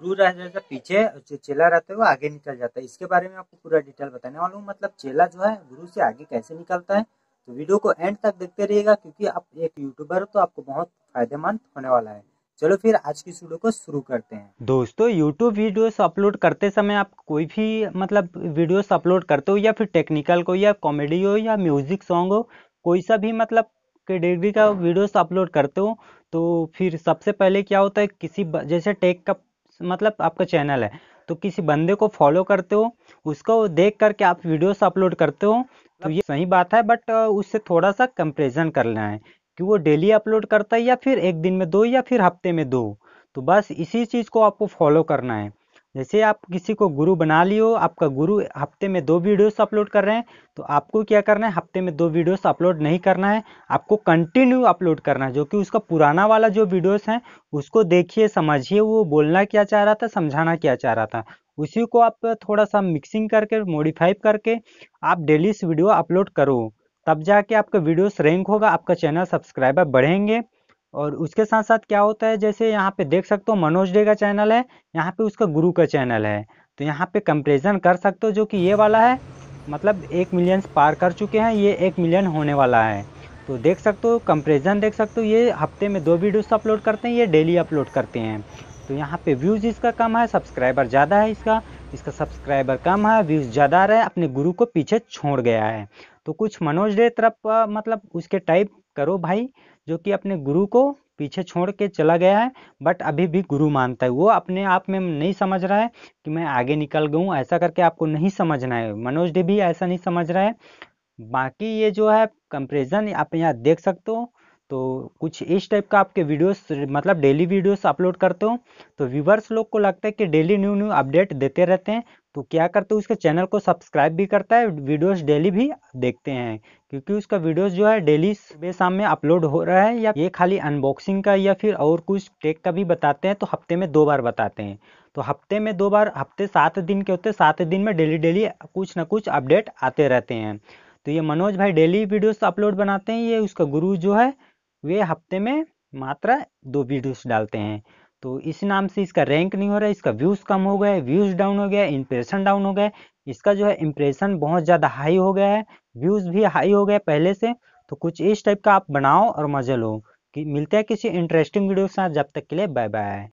गुरु रह राजा पीछे जो चेला रहता है वो आगे निकल जाता है इसके बारे में आपको पूरा डिटेल बताने वाला हूँ मतलब चेला जो है गुरु से आगे कैसे निकलता है तो वीडियो को एंड तक देखते रहिएगा क्योंकि आप एक यूट्यूबर हो तो आपको बहुत फायदेमंद होने वाला है चलो फिर आज की वीडियो को शुरू करते हैं दोस्तों यूट्यूब वीडियोस अपलोड करते समय आप कोई भी मतलब वीडियोस अपलोड करते हो या फिर टेक्निकल को या कॉमेडी हो या म्यूजिक सॉन्ग हो कोई सा भी मतलब कैटेगरी का वीडियोस अपलोड करते हो तो फिर सबसे पहले क्या होता है किसी जैसे टेक का मतलब आपका चैनल है तो किसी बंदे को फॉलो करते हो उसको देख करके आप वीडियोस अपलोड करते हो तो ये सही बात है बट उससे थोड़ा सा कंपेरिजन कर लेना है कि वो डेली अपलोड करता है या फिर एक दिन में दो या फिर हफ्ते में दो तो बस इसी चीज़ को आपको फॉलो करना है जैसे आप किसी को गुरु बना लियो आपका गुरु हफ्ते में दो वीडियोस अपलोड कर रहे हैं तो आपको क्या करना है हफ्ते में दो वीडियोस अपलोड नहीं करना है आपको कंटिन्यू अपलोड करना है जो कि उसका पुराना वाला जो वीडियोस हैं उसको देखिए समझिए वो बोलना क्या चाह रहा था समझाना क्या चाह रहा था उसी को आप थोड़ा सा मिक्सिंग करके मॉडिफाई करके आप डेली वीडियो अपलोड करो तब जाके आपका वीडियोस रैंक होगा आपका चैनल सब्सक्राइबर बढ़ेंगे और उसके साथ साथ क्या होता है जैसे यहाँ पे देख सकते हो मनोज डे का चैनल है यहाँ पे उसका गुरु का चैनल है तो यहाँ पे कंपेरिजन कर सकते हो जो कि ये वाला है मतलब एक मिलियन पार कर चुके हैं ये एक मिलियन होने वाला है तो देख सकते हो कंपेरिजन देख सकते हो ये हफ्ते में दो वीडियोस अपलोड करते हैं ये डेली अपलोड करते हैं तो यहाँ पे व्यूज़ इसका कम है सब्सक्राइबर ज़्यादा है इसका इसका सब्सक्राइबर कम है व्यूज़ ज़्यादा रहे अपने गुरु को पीछे छोड़ गया है तो कुछ मनोज डे तरफ मतलब उसके टाइप करो भाई जो कि अपने गुरु को पीछे छोड़ के चला गया है बट अभी भी गुरु मानता है वो अपने आप में नहीं समझ रहा है कि मैं आगे निकल गऊँ ऐसा करके आपको नहीं समझना है मनोज डे भी ऐसा नहीं समझ रहा है बाकी ये जो है कंपेरिजन आप यहाँ देख सकते हो तो कुछ इस टाइप का आपके वीडियोस मतलब डेली वीडियोस अपलोड करते हो तो व्यूवर्स लोग को लगता है कि डेली न्यू न्यू अपडेट देते रहते हैं तो क्या करते हो उसके चैनल को सब्सक्राइब भी करता है वीडियोस डेली भी देखते हैं क्योंकि उसका वीडियोस जो है डेली सुबह शाम में अपलोड हो रहा है या ये खाली अनबॉक्सिंग का या फिर और कुछ टेक का भी बताते हैं तो हफ्ते में दो बार बताते हैं तो हफ्ते में दो बार हफ्ते सात दिन के होते हैं सात दिन में डेली डेली कुछ ना कुछ अपडेट आते रहते हैं तो ये मनोज भाई डेली वीडियोस अपलोड बनाते हैं ये उसका गुरु जो है वे हफ्ते में मात्र दो वीडियोस डालते हैं तो इस नाम से इसका रैंक नहीं हो रहा है इसका व्यूज़ कम हो गया व्यूज़ डाउन हो गया इंप्रेशन डाउन हो गया इसका जो है इंप्रेशन बहुत ज़्यादा हाई हो गया है व्यूज़ भी हाई हो गया पहले से तो कुछ इस टाइप का आप बनाओ और मज़े लो कि मिलते हैं किसी इंटरेस्टिंग वीडियो के साथ जब तक के लिए बाय बाय